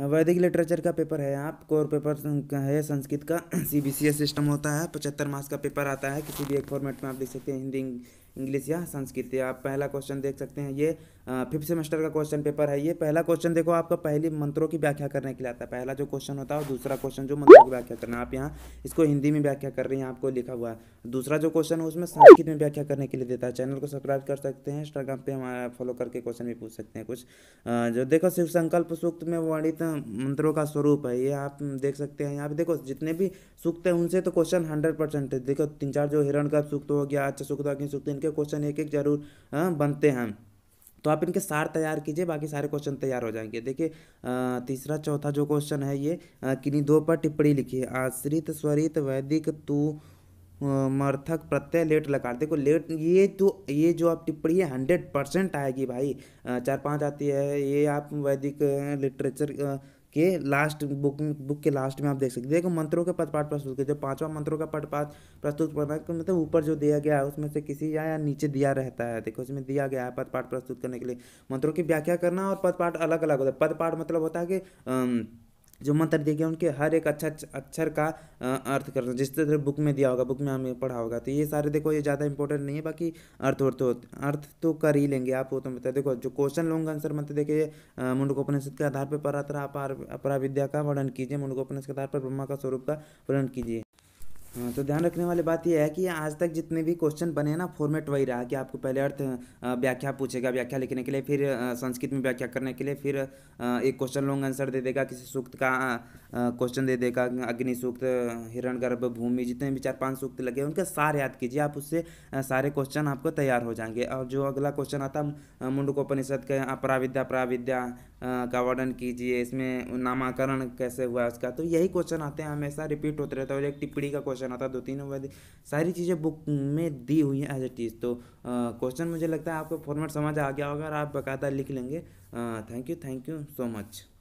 वैदिक लिटरेचर का पेपर है आप कोर पेपर है संस्कृत का C B C S system होता है पचहत्तर मार्क्स का पेपर आता है किसी भी एक फॉर्मेट में आप देख सकते हैं हिंदी इंग्लिश या संस्कृत या आप पहला क्वेश्चन देख सकते हैं ये फिफ्थ सेमेस्टर का क्वेश्चन पेपर है ये पहला क्वेश्चन देखो आपका पहली मंत्रों की व्याख्या करने के लिए आता है पहला जो क्वेश्चन होता है और दूसरा क्वेश्चन जो मंत्रों की व्याख्या करना आप यहाँ इसको हिंदी में व्याख्या कर रही हैं आपको लिखा हुआ है दूसरा जो क्वेश्चन है उसमें संस्कृत में व्याख्या करने के लिए देता है चैनल को सब्सक्राइब कर सकते हैं इंस्टाग्राम पर हमारा फॉलो करके क्वेश्चन भी पूछ सकते हैं कुछ जो देखो शिव संकल्प सूक्त में वर्णित मंत्रों का स्वरूप है ये आप देख सकते हैं यहाँ पे देखो जितने भी सूक्त हैं उनसे तो क्वेश्चन हंड्रेड परसेंट है देखो तीन चार जो हिरण का सूक्त हो गया अच्छा सूक्त अग्नि सूक्त इनके क्वेश्चन एक एक जरूर बनते हैं तो आप इनके सार तैयार कीजिए बाकी सारे क्वेश्चन तैयार हो जाएंगे देखिए तीसरा चौथा जो क्वेश्चन है ये किन्हीं दो पर टिप्पणी लिखिए आश्रित स्वरित वैदिक तू मर्थक प्रत्यय लेट लकार देखो लेट ये तो ये जो आप टिप्पणी है हंड्रेड परसेंट आएगी भाई चार पाँच आती है ये आप वैदिक लिटरेचर के लास्ट बुक बुक के लास्ट में आप देख सकते हैं देखो मंत्रों के पदपाठ प्रस्तुत हैं पांचवा मंत्रों का पदपाठ प्रस्तुत करना तो मतलब ऊपर जो दिया गया है उसमें से किसी या, या नीचे दिया रहता है देखो इसमें दिया गया है पदपाठ प्रस्तुत करने के लिए मंत्रों की व्याख्या करना और पदपाठ अलग अलग होता है पदपाठ मतलब होता है कि जो मंत्र दिए गए उनके हर एक अच्छा अक्षर का अर्थ करना जिस तरह बुक में दिया होगा बुक में हमें पढ़ा होगा तो ये सारे देखो ये ज़्यादा इंपॉर्टेंट नहीं है बाकी अर्थ और तो अर्थ तो कर ही लेंगे आप वो तो मतलब देखो जो क्वेश्चन लोग आंसर मंत्र देखिए मुंडकोपनिषद के आधार पर आप अपरा विद्या का वर्णन कीजिए मुंडकोपनिषद के आधार पर ब्रह्मा का स्वरूप का वर्णन कीजिए हाँ तो ध्यान रखने वाली बात यह है कि आज तक जितने भी क्वेश्चन बने हैं ना फॉर्मेट वही रहा कि आपको पहले अर्थ व्याख्या पूछेगा व्याख्या लिखने के लिए फिर संस्कृत में व्याख्या करने के लिए फिर एक क्वेश्चन लॉन्ग आंसर दे देगा किसी सूक्त का क्वेश्चन दे देगा अग्नि सूक्त हिरण गर्भ भूमि जितने भी चार पाँच सूक्त लगे उनके सार याद कीजिए आप उससे सारे क्वेश्चन आपको तैयार हो जाएंगे और जो अगला क्वेश्चन आता है मुंडकोपनिषद के अपराविद्या प्राविद्या का वर्णन कीजिए इसमें नामाकरण कैसे हुआ उसका तो यही क्वेश्चन आते हैं हमेशा रिपीट होते रहता है और एक टिप्पणी का क्वेश्चन आता है दो तीन वर्दी सारी चीज़ें बुक में दी हुई हैं एज ए टीज तो क्वेश्चन मुझे लगता है आपको फॉर्मेट समझ आ गया होगा और आप बकायदा लिख लेंगे thank you thank you so much